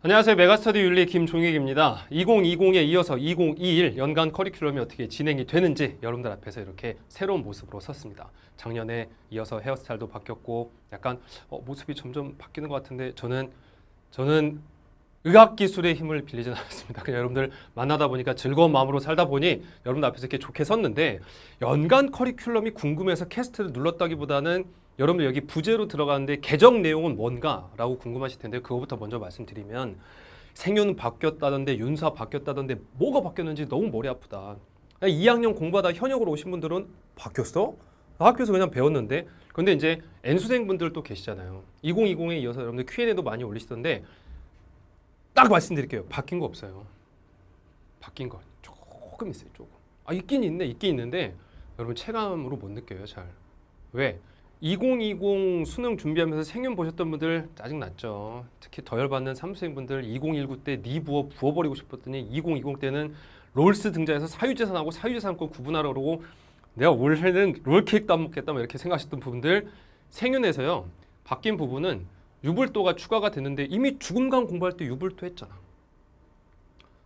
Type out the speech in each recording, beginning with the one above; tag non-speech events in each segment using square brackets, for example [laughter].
안녕하세요. 메가스터디 윤리 김종익입니다. 2020에 이어서 2021 연간 커리큘럼이 어떻게 진행이 되는지 여러분들 앞에서 이렇게 새로운 모습으로 섰습니다. 작년에 이어서 헤어스타일도 바뀌었고 약간 어, 모습이 점점 바뀌는 것 같은데 저는 저는 의학 기술의 힘을 빌리진 않았습니다. 그냥 여러분들 만나다 보니까 즐거운 마음으로 살다 보니 여러분 앞에서 이렇게 좋게 섰는데 연간 커리큘럼이 궁금해서 캐스트를 눌렀다기보다는 여러분들 여기 부제로 들어가는데 개정 내용은 뭔가라고 궁금하실 텐데 그거부터 먼저 말씀드리면 생윤 바뀌었다던데 윤사 바뀌었다던데 뭐가 바뀌었는지 너무 머리 아프다. 2학년 공부하다 현역으로 오신 분들은 바뀌었어? 학교에서 그냥 배웠는데 근데 이제 N수생분들 또 계시잖아요. 2020에 이어서 여러분들 Q&A도 많이 올리시던데 딱 말씀드릴게요. 바뀐 거 없어요. 바뀐 거 조금 있어요. 조금. 아 있긴 있네. 있긴 있는데 여러분 체감으로 못 느껴요. 잘. 왜? 2020 수능 준비하면서 생윤 보셨던 분들 짜증났죠. 특히 더 열받는 삼수생분들 2019 때니 부어 부어버리고 싶었더니 2020 때는 롤스 등자에서 사유재산하고 사유재산권 구분하러 그러고 내가 올해는 롤케이크도 안 먹겠다 뭐 이렇게 생각하셨던 부분들 생윤에서요. 바뀐 부분은 유불도가 추가가 됐는데 이미 죽음강 공부할 때 유불도 했잖아.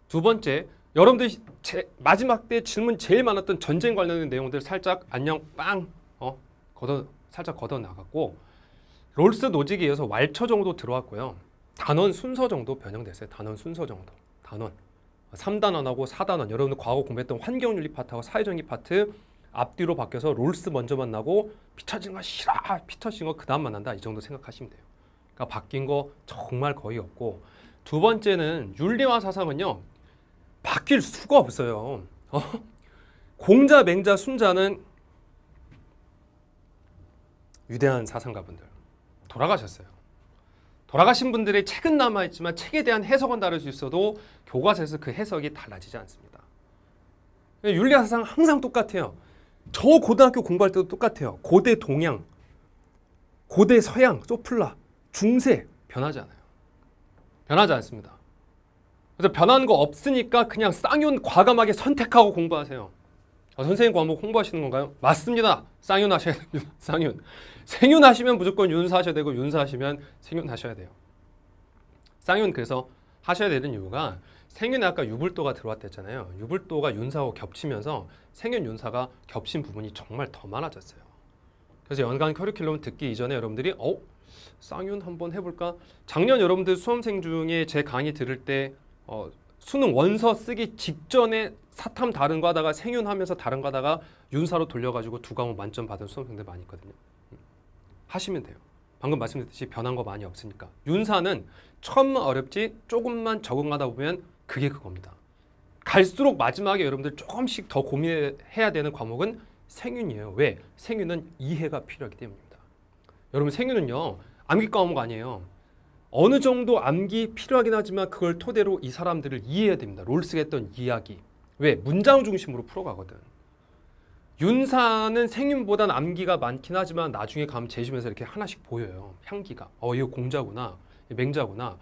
두 번째 여러분들 제, 마지막 때 질문 제일 많았던 전쟁 관련된 내용들 살짝 안녕 빵 어, 걷어 살짝 걷어 나갔고 롤스 노직 이어서 왈처 정도 들어왔고요. 단원 순서 정도 변형됐어요. 단원 순서 정도. 단원. 3단원하고 4단원. 여러분들 과거 공부했던 환경윤리 파트하고 사회정의 파트 앞뒤로 바뀌어서 롤스 먼저 만나고 피터진어 싫어. 피터진어그 다음 만난다. 이 정도 생각하시면 돼요. 그러니까 바뀐 거 정말 거의 없고 두 번째는 윤리와 사상은요. 바뀔 수가 없어요. 어? 공자, 맹자, 순자는 위대한 사상가분들 돌아가셨어요. 돌아가신 분들의 책은 남아있지만 책에 대한 해석은 다를 수 있어도 교과서에서 그 해석이 달라지지 않습니다. 윤리사상 항상 똑같아요. 저 고등학교 공부할 때도 똑같아요. 고대 동양, 고대 서양, 소플라, 중세 변하지 않아요. 변하지 않습니다. 그래서 변한 거 없으니까 그냥 쌍윤 과감하게 선택하고 공부하세요. 아, 선생님 과목 공부하시는 건가요? 맞습니다. 쌍윤 하셔야 됩니다. [laughs] 쌍윤. 생윤하시면 무조건 윤사하셔야 되고 윤사하시면 생윤하셔야 돼요. 쌍윤 그래서 하셔야 되는 이유가 생윤에 아까 유불도가 들어왔다 잖아요 유불도가 윤사하고 겹치면서 생윤 윤사가 겹친 부분이 정말 더 많아졌어요. 그래서 연간 커리큘럼 듣기 이전에 여러분들이 어? 쌍윤 한번 해볼까? 작년 여러분들 수험생 중에 제 강의 들을 때 어, 수능 원서 쓰기 직전에 사탐 다른 거 하다가 생윤하면서 다른 거 하다가 윤사로 돌려가지고 두 과목 만점 받은 수험생들 많이 있거든요. 하시면 돼요. 방금 말씀드렸듯이 변한 거 많이 없으니까. 윤사는 처음만 어렵지 조금만 적응하다 보면 그게 그겁니다. 갈수록 마지막에 여러분들 조금씩 더 고민해야 되는 과목은 생윤이에요. 왜? 생윤은 이해가 필요하기 때문입니다. 여러분 생윤은요. 암기 과목 아니에요. 어느 정도 암기 필요하긴 하지만 그걸 토대로 이 사람들을 이해해야 됩니다. 롤스가 했던 이야기. 왜? 문장 중심으로 풀어가거든. 윤사는 생윤보단 암기가 많긴 하지만 나중에 감 재시면서 이렇게 하나씩 보여요. 향기가. 어, 이거 공자구나. 맹자구나.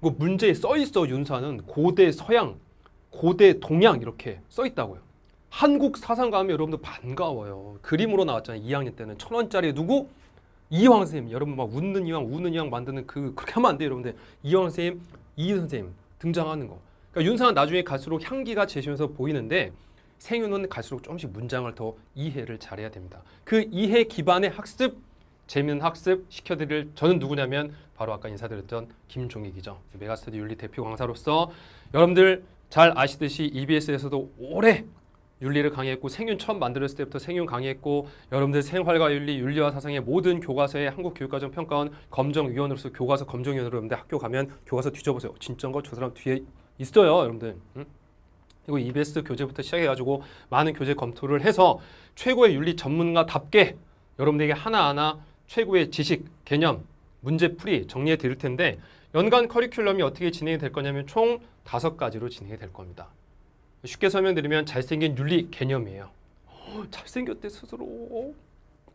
그 문제에 써 있어 윤사는 고대 서양, 고대 동양 이렇게 써 있다고요. 한국 사상가 면 여러분들 반가워요. 그림으로 나왔잖아요. 2학년 때는 천 원짜리 누구? 이황 선생님. 여러분 막 웃는 이황, 우는 이황 만드는 그 그렇게 하면 안 돼요, 여러분들. 이황 선생님, 이 선생님 등장하는 거. 그러니까 윤사는 나중에 갈수록 향기가 재시면서 보이는데 생윤은 갈수록 조금씩 문장을 더 이해를 잘해야 됩니다. 그 이해 기반의 학습, 재미있는 학습 시켜드릴 저는 누구냐면 바로 아까 인사드렸던 김종익이죠. 메가스터디 윤리 대표 강사로서 여러분들 잘 아시듯이 EBS에서도 오래 윤리를 강의했고 생윤 처음 만들었을 때부터 생윤 강의했고 여러분들 생활과 윤리, 윤리와 사상의 모든 교과서에 한국교육과정 평가원 검정위원으로서 교과서 검정위원으로 여러분들 학교 가면 교과서 뒤져보세요. 진짜인 거저 사람 뒤에 있어요, 여러분들. 응? 그리고 EBS 교재부터 시작해가지고 많은 교재 검토를 해서 최고의 윤리 전문가답게 여러분들에게 하나하나 최고의 지식, 개념, 문제풀이 정리해 드릴 텐데 연간 커리큘럼이 어떻게 진행이 될 거냐면 총 다섯 가지로 진행이 될 겁니다. 쉽게 설명드리면 잘생긴 윤리 개념이에요. 어, 잘생겼대 스스로.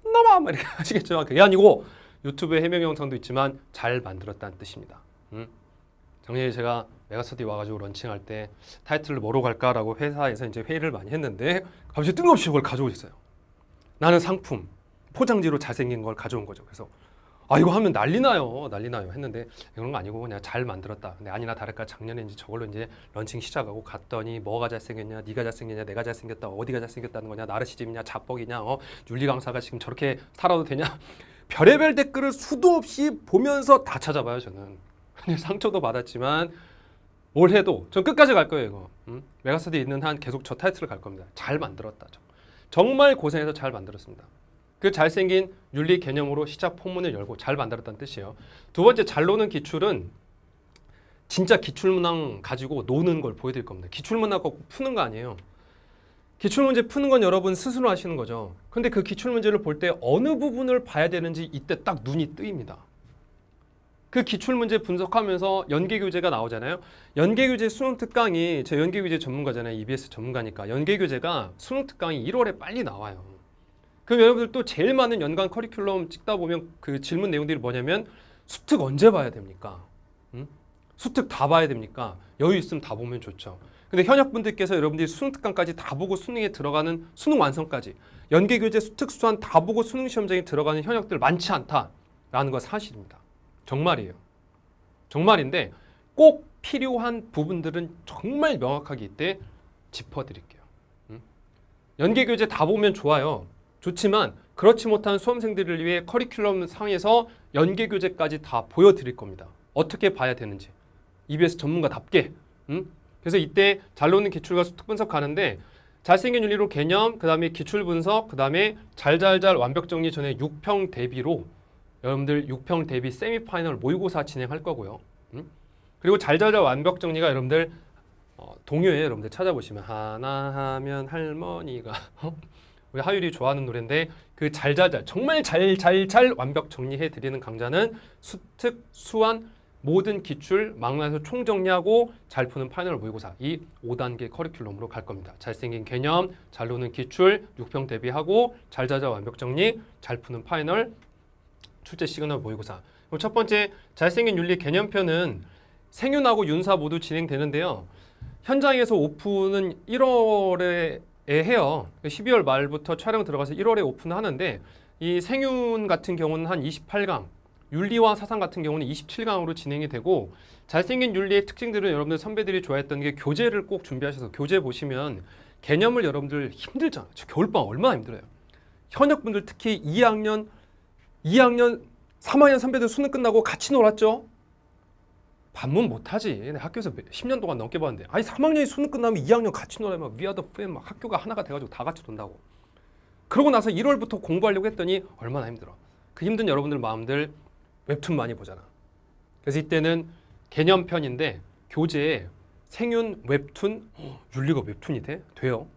나마 이렇 하시겠지만 그게 아니고 유튜브에 해명 영상도 있지만 잘 만들었다는 뜻입니다. 음. 작년에 제가 메가스터디 와가지고 런칭할 때 타이틀을 뭐로 갈까라고 회사에서 이제 회의를 많이 했는데 갑자기 뜬금없이 그걸 가져오셨어요. 나는 상품, 포장지로 잘생긴 걸 가져온 거죠. 그래서 아 이거 하면 난리 나요, 난리 나요 했는데 그런 거 아니고 그냥 잘 만들었다. 근데 아니나 다를까 작년에 이제 저걸로 이제 런칭 시작하고 갔더니 뭐가 잘생겼냐, 네가 잘생겼냐, 내가 잘생겼다, 어디가 잘생겼다는 거냐, 나르시즘이냐, 자뻑이냐, 어 윤리 강사가 지금 저렇게 살아도 되냐, [laughs] 별의별 댓글을 수도 없이 보면서 다 찾아봐요 저는. 상처도 받았지만 올해도 전 끝까지 갈 거예요 이거 음? 메가스디 있는 한 계속 저 타이틀을 갈 겁니다 잘 만들었다 정말 고생해서 잘 만들었습니다 그 잘생긴 윤리 개념으로 시작 포문을 열고 잘 만들었다는 뜻이에요 두 번째 잘 노는 기출은 진짜 기출문항 가지고 노는 걸 보여드릴 겁니다 기출문항 갖고 푸는 거 아니에요 기출문제 푸는 건 여러분 스스로 하시는 거죠 근데 그 기출문제를 볼 때 어느 부분을 봐야 되는지 이때 딱 눈이 뜨입니다 그 기출문제 분석하면서 연계교재가 나오잖아요. 연계교재 수능특강이 제 연계교재 전문가잖아요. EBS 전문가니까. 연계교재가 수능특강이 1월에 빨리 나와요. 그럼 여러분들 또 제일 많은 연관 커리큘럼 찍다 보면 그 질문 내용들이 뭐냐면 수특 언제 봐야 됩니까? 응? 음? 수특 다 봐야 됩니까? 여유 있으면 다 보면 좋죠. 근데 현역분들께서 여러분들이 수능특강까지 다 보고 수능에 들어가는 수능 완성까지 연계교재 수특 수한 다 보고 수능 시험장에 들어가는 현역들 많지 않다라는 거 사실입니다. 정말이에요. 정말인데 꼭 필요한 부분들은 정말 명확하게 이때 짚어드릴게요. 음? 연계 교재 다 보면 좋아요. 좋지만 그렇지 못한 수험생들을 위해 커리큘럼 상에서 연계 교재까지 다 보여드릴 겁니다. 어떻게 봐야 되는지 EBS 전문가답게. 음? 그래서 이때 잘나는 기출과 수특 분석 가는데 잘생긴 윤리로 개념, 그 다음에 기출 분석, 그 다음에 잘잘잘 완벽 정리 전에 6평 대비로 여러분들 6평 대비 세미파이널 모의고사 진행할 거고요. 음? 그리고 잘자자 완벽 정리가 여러분들 어, 동요에 여러분들 찾아보시면 하나 하면 할머니가 어? 우리 하율이 좋아하는 노래인데 그 잘자잘 정말 잘 잘 잘 완벽 정리해 드리는 강좌는 수특 수완 모든 기출 막나서 총정리하고 잘 푸는 파이널 모의고사 이 5단계 커리큘럼으로 갈 겁니다. 잘생긴 개념, 잘 노는 기출, 6평 대비하고 잘자자 완벽 정리, 잘 푸는 파이널 출제 시그널 보이고사. 그럼 첫 번째 잘생긴 윤리 개념편은 생윤하고 윤사 모두 진행되는데요. 현장에서 오픈은 1월에 해요. 12월 말부터 촬영 들어가서 1월에 오픈하는데 이 생윤 같은 경우는 한 28강, 윤리와 사상 같은 경우는 27강으로 진행이 되고 잘생긴 윤리의 특징들은 여러분들 선배들이 좋아했던 게 교재를 꼭 준비하셔서 교재 보시면 개념을 여러분들 힘들잖아요. 겨울방 얼마나 힘들어요. 현역분들 특히 2학년 2학년, 3학년 선배들 수능 끝나고 같이 놀았죠. 반문 못하지. 학교에서 10년 동안 넘게 봤는데. 아니 3학년이 수능 끝나면 2학년 같이 놀아면 위아더 프렌 막 학교가 하나가 돼가지고 다 같이 돈다고. 그러고 나서 1월부터 공부하려고 했더니 얼마나 힘들어. 그 힘든 여러분들 마음들 웹툰 많이 보잖아. 그래서 이때는 개념편인데 교재에 생윤 웹툰 어, 윤리가 웹툰이 돼? 돼요.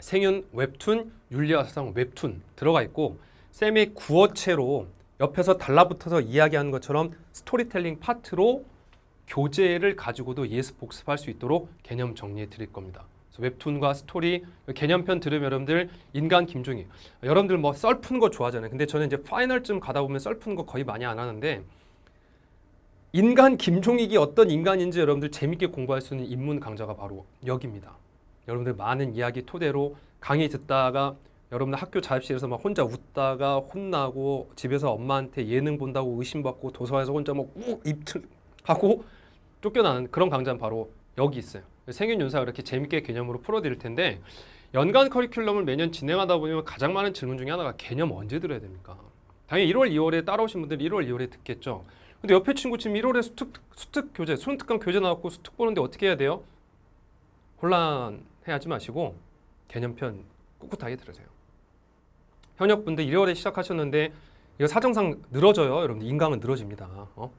생윤 웹툰 윤리와 사상 웹툰 들어가 있고 쌤이 구어체로 옆에서 달라붙어서 이야기하는 것처럼 스토리텔링 파트로 교재를 가지고도 예습 복습할 수 있도록 개념 정리해 드릴 겁니다. 웹툰과 스토리 개념편 들으면 여러분들 인간 김종희 여러분들 뭐썰푸거 좋아하잖아요. 근데 저는 이제 파이널쯤 가다 보면 썰푸거 거의 많이 안 하는데 인간 김종익이 어떤 인간인지 여러분들 재밌게 공부할 수 있는 입문 강좌가 바로 여기입니다. 여러분들 많은 이야기 토대로 강의 듣다가 여러분들 학교 자습실에서 막 혼자 웃다가 혼나고 집에서 엄마한테 예능 본다고 의심받고 도서관에서 혼자 막욱 입틀하고 쫓겨나는 그런 강좌는 바로 여기 있어요. 생윤윤사 이렇게 재밌게 개념으로 풀어드릴 텐데 연간 커리큘럼을 매년 진행하다 보면 가장 많은 질문 중에 하나가 개념 언제 들어야 됩니까? 당연히 1월, 2월에 따라오신 분들 1월, 2월에 듣겠죠. 근데 옆에 친구 지금 1월에 수특, 수특 교재, 수능특강 교재 나왔고 수특 보는데 어떻게 해야 돼요? 혼란해하지 마시고 개념편 꿋꿋하게 들으세요. 현역분들 1월에 시작하셨는데 이거 사정상 늘어져요. 여러분들 인강은 늘어집니다. 어?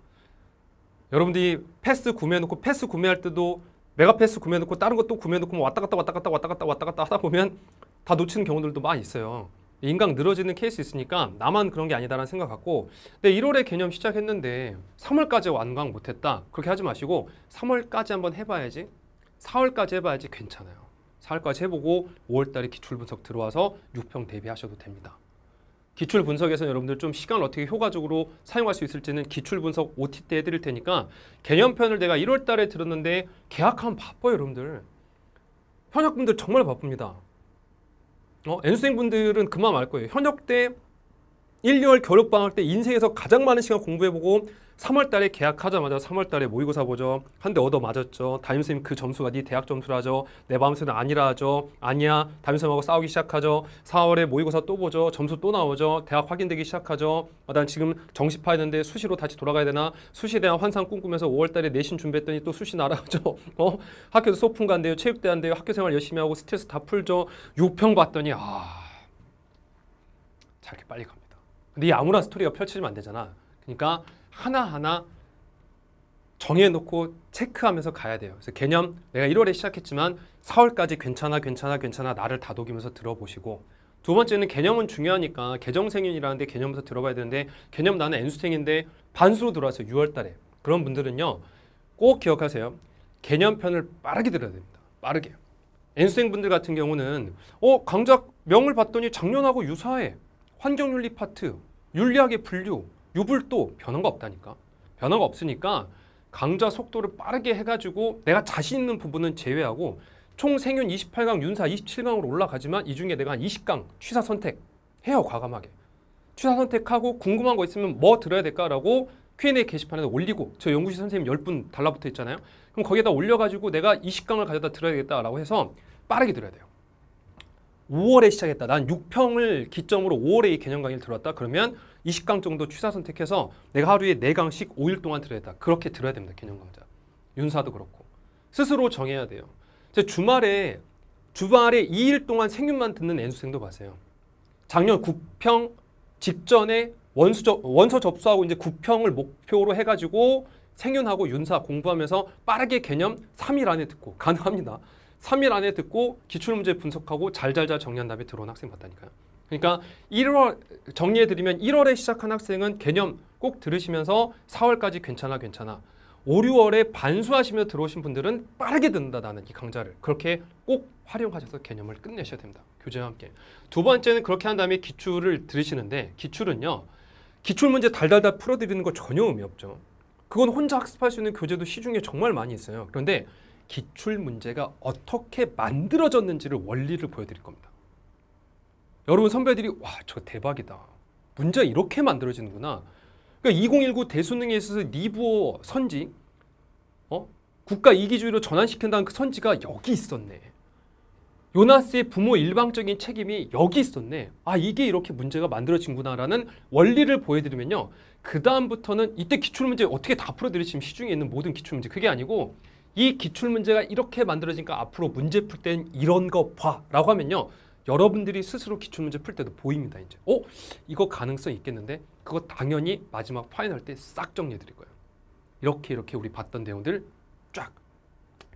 여러분들이 패스 구매해놓고 패스 구매할 때도 메가 패스 구매해놓고 다른 것도 구매해놓고 뭐 왔다 갔다 왔다 갔다 왔다 갔다 왔다 갔다 하다 보면 다 놓치는 경우들도 많이 있어요. 인강 늘어지는 케이스 있으니까 나만 그런 게 아니다라는 생각 하고 근데 1월에 개념 시작했는데 3월까지 완강 못했다 그렇게 하지 마시고 3월까지 한번 해봐야지 4월까지 해봐야지 괜찮아요 사흘까지 해보고 5월달에 기출분석 들어와서 6평 대비하셔도 됩니다. 기출분석에서는 여러분들 좀 시간을 어떻게 효과적으로 사용할 수 있을지는 기출분석 OT 때 해드릴 테니까 개념편을 내가 1월달에 들었는데 계약하면 바빠요 여러분들. 현역분들 정말 바쁩니다. 어, N수생분들은 그만 알 거예요. 현역 때 1, 2월 겨울방학 때 인생에서 가장 많은 시간 공부해보고 3월달에 계약하자마자 3월달에 모의고사 보죠. 한 대 얻어 맞았죠. 담임선생님그 점수가 네 대학 점수라죠. 내 마음속에는 아니라 하죠. 아니야. 담임선생님하고 싸우기 시작하죠. 4월에 모의고사 또 보죠. 점수 또 나오죠. 대학 확인되기 시작하죠. 아, 난 지금 정시파 했는데 수시로 다시 돌아가야 되나? 수시에 대한 환상 꿈꾸면서 5월달에 내신 준비했더니 또 수시 날아오죠. [laughs] 어? 학교에서 소풍 간대요. 체육대 한대요. 학교생활 열심히 하고 스트레스 다 풀죠. 요평 봤더니 아... 자 이렇게 빨리 갑니다. 근데 이 암울한 스토리가 펼쳐지면 안 되잖아. 그러니까 하나하나 정해놓고 체크하면서 가야 돼요. 그래서 개념 내가 1월에 시작했지만 4월까지 괜찮아 괜찮아 괜찮아 나를 다독이면서 들어보시고 두 번째는 개념은 중요하니까 개정생인이라는데 개념부터 들어가야 되는데 개념 나는 N수생인데 반수로 들어와서 6월 달에 그런 분들은요 꼭 기억하세요. 개념편을 빠르게 들어야 됩니다. 빠르게. N수생 분들 같은 경우는 어 강작 명을 봤더니 작년하고 유사해. 환경윤리 파트, 윤리학의 분류, 유불도 변화가 없다니까. 변화가 없으니까 강좌 속도를 빠르게 해가지고 내가 자신 있는 부분은 제외하고 총 생윤 28강, 윤사 27강으로 올라가지만 이 중에 내가 한 20강 취사 선택해요, 과감하게. 취사 선택하고 궁금한 거 있으면 뭐 들어야 될까라고 Q&A 게시판에 올리고 저 연구실 선생님 10분 달라붙어 있잖아요. 그럼 거기에다 올려가지고 내가 20강을 가져다 들어야겠다라고 해서 빠르게 들어야 돼요. 5월에 시작했다. 난 6평을 기점으로 5월에 이 개념 강의를 들었다. 그러면 20강 정도 취사 선택해서 내가 하루에 4강씩 5일 동안 들어야 다 그렇게 들어야 됩니다. 개념 강좌. 윤사도 그렇고. 스스로 정해야 돼요. 제 주말에 주말에 2일 동안 생윤만 듣는 엔수생도 봤어요. 작년 구평 직전에 원수 저, 원서 접수하고 이제 구평을 목표로 해가지고 생윤하고 윤사 공부하면서 빠르게 개념 3일 안에 듣고 가능합니다. 3일 안에 듣고 기출문제 분석하고 잘잘잘 정리한 다음에 들어온 학생 봤다니까요. 그러니까 1월 정리해 드리면 1월에 시작한 학생은 개념 꼭 들으시면서 4월까지 괜찮아 괜찮아 5, 6월에 반수하시며 들어오신 분들은 빠르게 듣는다 나는 이 강좌를 그렇게 꼭 활용하셔서 개념을 끝내셔야 됩니다. 교재와 함께. 두 번째는 그렇게 한 다음에 기출을 들으시는데 기출은요. 기출문제 달달달 풀어드리는 거 전혀 의미 없죠. 그건 혼자 학습할 수 있는 교재도 시중에 정말 많이 있어요. 그런데 기출문제가 어떻게 만들어졌는지를 원리를 보여드릴 겁니다. 여러분 선배들이 와 저거 대박이다. 문제 이렇게 만들어지는구나. 그러니까 2019 대수능에 있어서 니부어 선지 어? 국가 이기주의로 전환시킨다는 그 선지가 여기 있었네. 요나스의 부모 일방적인 책임이 여기 있었네. 아 이게 이렇게 문제가 만들어진구나라는 원리를 보여드리면요. 그 다음부터는 이때 기출문제 어떻게 다 풀어드려 지금 시중에 있는 모든 기출문제 그게 아니고 이 기출문제가 이렇게 만들어지니까 앞으로 문제 풀 땐 이런 거 봐라고 하면요. 여러분들이 스스로 기출문제 풀 때도 보입니다. 이제 어? 이거 가능성 있겠는데 그거 당연히 마지막 파이널 때 싹 정리해 드릴 거예요. 이렇게 이렇게 우리 봤던 내용들 쫙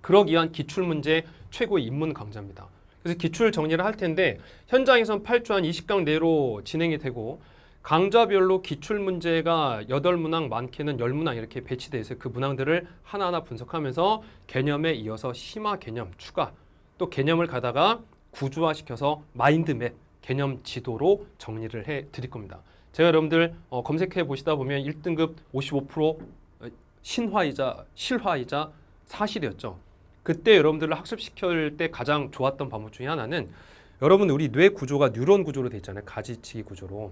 그러기 위한 기출문제 최고 입문 강좌입니다. 그래서 기출 정리를 할 텐데 현장에선 8주 한 20강 내로 진행이 되고 강좌별로 기출문제가 8문항 많게는 10문항 이렇게 배치돼 있어요. 그 문항들을 하나하나 분석하면서 개념에 이어서 심화 개념 추가 또 개념을 가다가 구조화시켜서 마인드맵, 개념 지도로 정리를 해 드릴 겁니다. 제가 여러분들 어, 검색해 보시다 보면 1등급 55% 어, 신화이자 실화이자 사실이었죠. 그때 여러분들을 학습시킬 때 가장 좋았던 방법 중에 하나는 여러분 우리 뇌 구조가 뉴런 구조로 돼 있잖아요. 가지치기 구조로.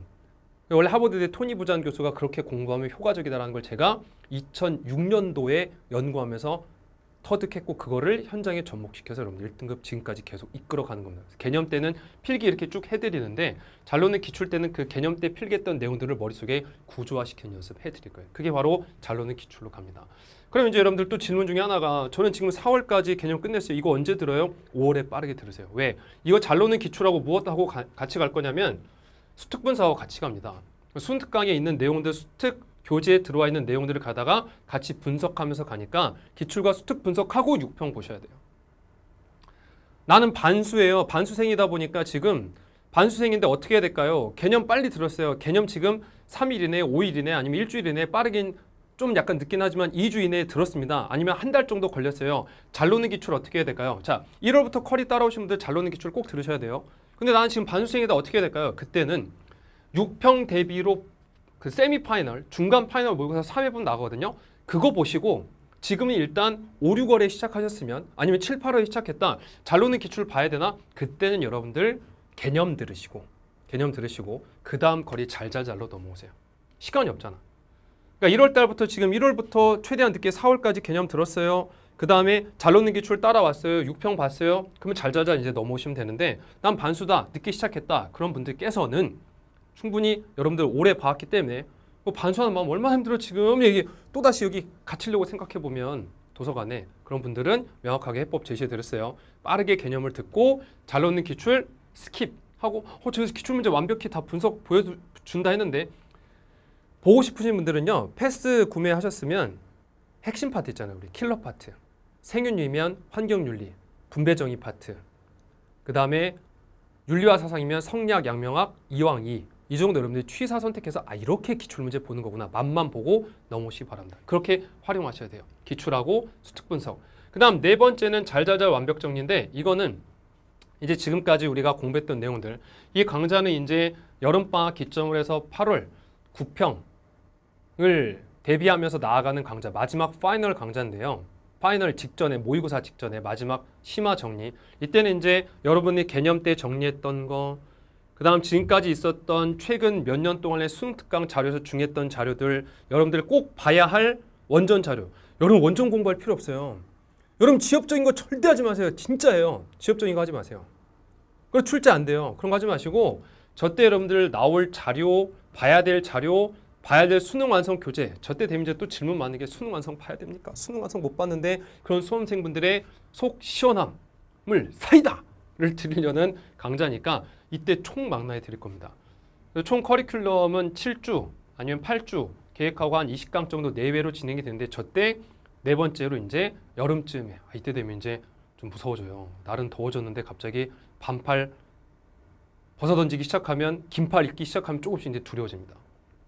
원래 하버드대 토니 부잔 교수가 그렇게 공부하면 효과적이다라는 걸 제가 2006년도에 연구하면서 터득했고 그거를 현장에 접목시켜서 여러분 들 1등급 지금까지 계속 이끌어가는 겁니다. 개념 때는 필기 이렇게 쭉 해드리는데 잘로는 기출 때는 그 개념 때 필기했던 내용들을 머릿속에 구조화시키는 연습 해드릴 거예요. 그게 바로 잘로는 기출로 갑니다. 그럼 이제 여러분들 또 질문 중에 하나가 저는 지금 4월까지 개념 끝냈어요. 이거 언제 들어요? 5월에 빠르게 들으세요. 왜? 이거 잘로는 기출하고 무엇하고 가, 같이 갈 거냐면 수특분 사와 같이 갑니다. 순특강에 있는 내용들 수특 교재에 들어와 있는 내용들을 가다가 같이 분석하면서 가니까 기출과 수특 분석하고 6평 보셔야 돼요. 나는 반수예요. 반수생이다 보니까 지금 반수생인데 어떻게 해야 될까요? 개념 빨리 들었어요. 개념 지금 3일 이내, 5일 이내 아니면 일주일 이내 빠르긴 좀 약간 늦긴 하지만 2주 이내에 들었습니다. 아니면 한 달 정도 걸렸어요. 잘 노는 기출 어떻게 해야 될까요? 자, 1월부터 커리 따라오신 분들 잘 노는 기출 꼭 들으셔야 돼요. 근데 나는 지금 반수생이다 어떻게 해야 될까요? 그때는 6평 대비로 그 세미 파이널, 중간 파이널 모의고사 3회분 나거든요. 그거 보시고 지금은 일단 5, 6월에 시작하셨으면 아니면 7, 8월에 시작했다. 잘노는기출 봐야 되나? 그때는 여러분들 개념 들으시고 개념 들으시고 그 다음 거리 잘잘잘로 넘어오세요. 시간이 없잖아. 그러니까 1월 달부터 지금 1월부터 최대한 늦게 4월까지 개념 들었어요. 그 다음에 잘노는 기출 따라왔어요. 6평 봤어요. 그러면 잘잘잘 이제 넘어오시면 되는데 난 반수다. 늦게 시작했다. 그런 분들께서는 충분히 여러분들 오래 봐왔기 때문에 뭐 반수하는 마음 얼마나 힘들어 지금 얘기 또다시 여기 갇히려고 생각해보면 도서관에 그런 분들은 명확하게 해법 제시해드렸어요. 빠르게 개념을 듣고 잘 넣는 기출 스킵 하고 어, 저 기출 문제 완벽히 다 분석 보여준다 했는데 보고 싶으신 분들은요. 패스 구매하셨으면 핵심 파트 있잖아요. 우리 킬러 파트. 생윤리면 환경윤리, 분배정의 파트. 그 다음에 윤리와 사상이면 성리학, 양명학, 이왕이 이 정도 여러분들이 취사 선택해서 아 이렇게 기출문제 보는 거구나 맛만 보고 넘어오시 바랍니다. 그렇게 활용하셔야 돼요. 기출하고 수특 분석. 그 다음 네 번째는 잘잘잘 완벽 정리인데 이거는 이제 지금까지 우리가 공부했던 내용들 이 강좌는 이제 여름방학 기점으로 해서 8월 9평을 대비하면서 나아가는 강좌 마지막 파이널 강좌인데요. 파이널 직전에 모의고사 직전에 마지막 심화 정리 이때는 이제 여러분이 개념 때 정리했던 거그 다음 지금까지 있었던 최근 몇 년 동안의 수능특강 자료에서 중했던 자료들 여러분들 꼭 봐야 할 원전 자료 여러분 원전 공부할 필요 없어요 여러분 지엽적인 거 절대 하지 마세요 진짜예요 지엽적인 거 하지 마세요 그래 출제 안 돼요 그런 거 하지 마시고 저때 여러분들 나올 자료 봐야 될 자료 봐야 될 수능 완성 교재 저때 되면 이제 또 질문 많은 게 수능 완성 봐야 됩니까? 수능 완성 못 봤는데 그런 수험생분들의 속 시원함을 사이다를 드리려는 강좌니까 이때 총 망라해 드릴 겁니다. 총 커리큘럼은 7주 아니면 8주 계획하고 한 20강 정도 내외로 진행이 되는데 저때 네 번째로 이제 여름쯤에 아, 이때 되면 이제 좀 무서워져요. 날은 더워졌는데 갑자기 반팔 벗어던지기 시작하면 긴팔 입기 시작하면 조금씩 이제 두려워집니다.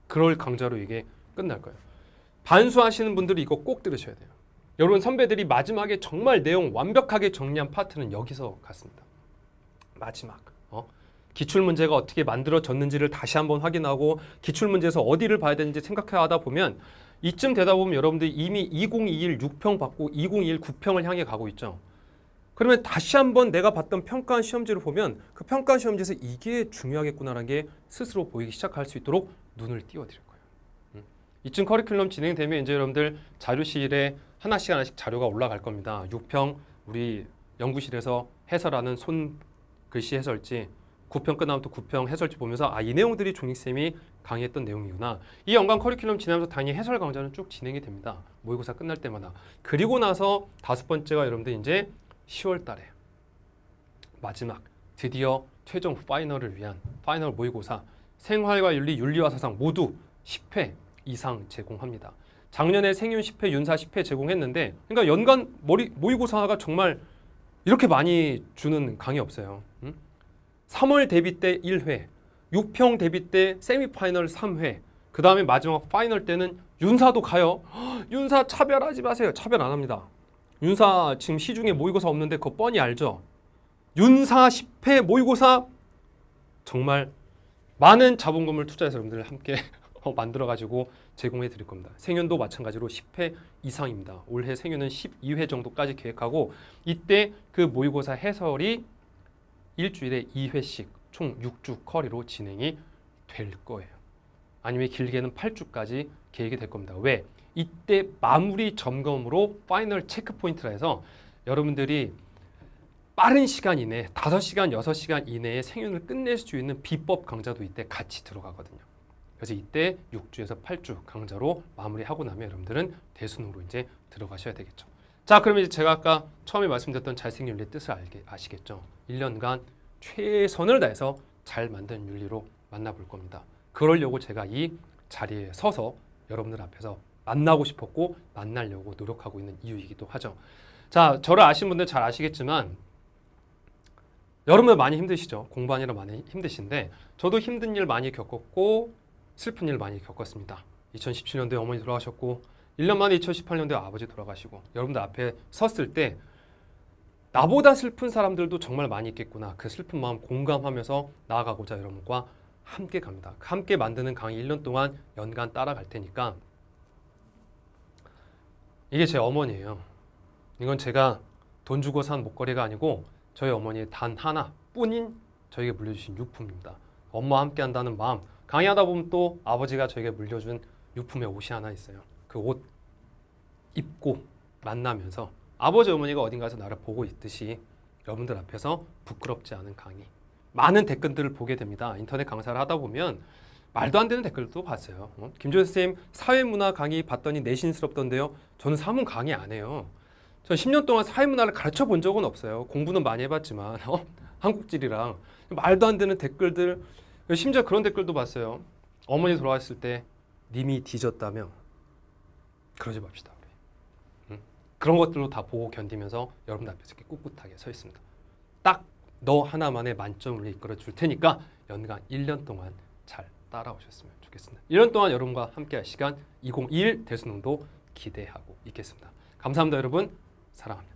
그럴 강좌로 이게 끝날 거예요. 반수하시는 분들이 이거 꼭 들으셔야 돼요. 여러분 선배들이 마지막에 정말 내용 완벽하게 정리한 파트는 여기서 갔습니다. 마지막. 기출문제가 어떻게 만들어졌는지를 다시 한번 확인하고 기출문제에서 어디를 봐야 되는지 생각해 하다 보면 이쯤 되다 보면 여러분들이 이미 2021 6평 받고 2021 9평을 향해 가고 있죠. 그러면 다시 한번 내가 봤던 평가한 시험지를 보면 그 평가한 시험지에서 이게 중요하겠구나라는 게 스스로 보이기 시작할 수 있도록 눈을 띄워드릴 거예요. 음. 이쯤 커리큘럼 진행되면 이제 여러분들 자료실에 하나씩 하나씩 자료가 올라갈 겁니다. 6평 우리 연구실에서 해설하는 손글씨 해설지 9평 끝나면 또 9평 해설지 보면서 아 이 내용들이 종이쌤이 강의했던 내용이구나. 이연간 커리큘럼 지나면서 당연히 해설 강좌는 쭉 진행이 됩니다. 모의고사 끝날 때마다. 그리고 나서 다섯 번째가 여러분들 이제 10월 달에 마지막 드디어 최종 파이널을 위한 파이널 모의고사 생활과 윤리, 윤리와 사상 모두 10회 이상 제공합니다. 작년에 생윤 10회, 윤사 10회 제공했는데 그러니까 연간 모의고사가 정말 이렇게 많이 주는 강의 없어요. 3월 데뷔 때 1회, 6평 데뷔 때 세미파이널 3회, 그 다음에 마지막 파이널 때는 윤사도 가요. 허, [gasps] 윤사 차별하지 마세요. 차별 안 합니다. 윤사 지금 시중에 모의고사 없는데 그거 뻔히 알죠? 윤사 10회 모의고사 정말 많은 자본금을 투자해서 여러분들 함께 [laughs] 어, 만들어가지고 제공해 드릴 겁니다. 생윤도 마찬가지로 10회 이상입니다. 올해 생윤은 12회 정도까지 계획하고 이때 그 모의고사 해설이 일주일에 2회씩 총 6주 커리로 진행이 될 거예요. 아니면 길게는 8주까지 계획이 될 겁니다. 왜? 이때 마무리 점검으로 파이널 체크 포인트라 해서 여러분들이 빠른 시간 이내, 에 5시간, 6시간 이내에 생윤을 끝낼 수 있는 비법 강좌도 이때 같이 들어가거든요. 그래서 이때 6주에서 8주 강좌로 마무리하고 나면 여러분들은 대수능으로 이제 들어가셔야 되겠죠. 자, 그럼 이제 제가 아까 처음에 말씀드렸던 잘생긴 윤리의 뜻을 알게, 아시겠죠? 1년간 최선을 다해서 잘 만든 윤리로 만나볼 겁니다. 그러려고 제가 이 자리에 서서 여러분들 앞에서 만나고 싶었고 만나려고 노력하고 있는 이유이기도 하죠. 자, 저를 아시는 분들 잘 아시겠지만 여름에 많이 힘드시죠. 공부하느라 많이 힘드신데 저도 힘든 일 많이 겪었고 슬픈 일 많이 겪었습니다. 2017년도에 어머니 돌아가셨고 1년 만에 2018년도에 아버지 돌아가시고 여러분들 앞에 섰을 때 나보다 슬픈 사람들도 정말 많이 있겠구나. 그 슬픈 마음 공감하면서 나아가고자 여러분과 함께 갑니다. 함께 만드는 강의 1년 동안 연간 따라갈 테니까 이게 제 어머니예요. 이건 제가 돈 주고 산 목걸이가 아니고 저희 어머니의 단 하나뿐인 저에게 물려주신 유품입니다. 엄마와 함께 한다는 마음 강의하다 보면 또 아버지가 저에게 물려준 유품의 옷이 하나 있어요. 그옷 입고 만나면서 아버지 어머니가 어딘가서 에 나를 보고 있듯이 여러분들 앞에서 부끄럽지 않은 강의 많은 댓글들을 보게 됩니다. 인터넷 강사를 하다 보면 말도 안 되는 댓글도 봤어요. 어? 김준 선생님 사회문화 강의 봤더니 내신스럽던데요. 저는 사문 강의 안 해요. 전 10년 동안 사회문화를 가르쳐 본 적은 없어요. 공부는 많이 해봤지만 어? 한국질이랑 말도 안 되는 댓글들 심지어 그런 댓글도 봤어요. 어머니 돌아왔을 때 님이 뒤졌다며 그러지 맙시다. 우리. 응? 그런 것들로 다 보고 견디면서 여러분 앞에서 이렇게 꿋꿋하게 서 있습니다. 딱 너 하나만의 만점을 이끌어 줄 테니까 연간 1년 동안 잘 따라오셨으면 좋겠습니다. 1년 동안 여러분과 함께할 시간 2021 대수능도 기대하고 있겠습니다. 감사합니다 여러분. 사랑합니다.